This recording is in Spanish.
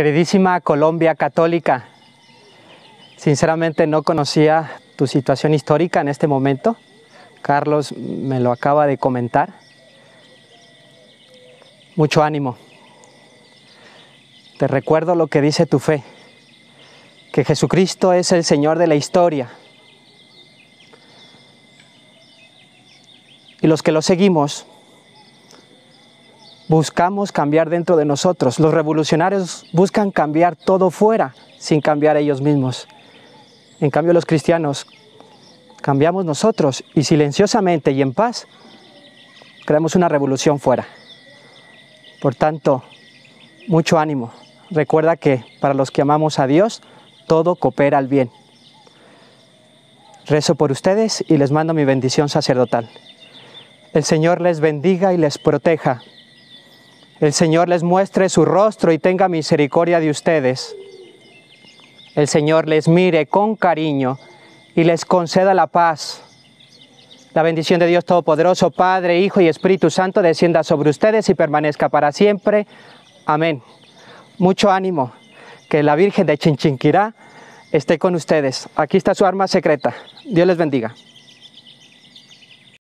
Queridísima Colombia Católica, sinceramente no conocía tu situación histórica en este momento. Carlos me lo acaba de comentar. Mucho ánimo. Te recuerdo lo que dice tu fe, que Jesucristo es el Señor de la historia. Y los que lo seguimos buscamos cambiar dentro de nosotros. Los revolucionarios buscan cambiar todo fuera sin cambiar ellos mismos. En cambio los cristianos cambiamos nosotros y silenciosamente y en paz creamos una revolución fuera. Por tanto, mucho ánimo. Recuerda que para los que amamos a Dios, todo coopera al bien. Rezo por ustedes y les mando mi bendición sacerdotal. El Señor les bendiga y les proteja el Señor les muestre su rostro y tenga misericordia de ustedes. El Señor les mire con cariño y les conceda la paz. La bendición de Dios Todopoderoso, Padre, Hijo y Espíritu Santo, descienda sobre ustedes y permanezca para siempre. Amén. Mucho ánimo. Que la Virgen de Chinchinquirá esté con ustedes. Aquí está su arma secreta. Dios les bendiga.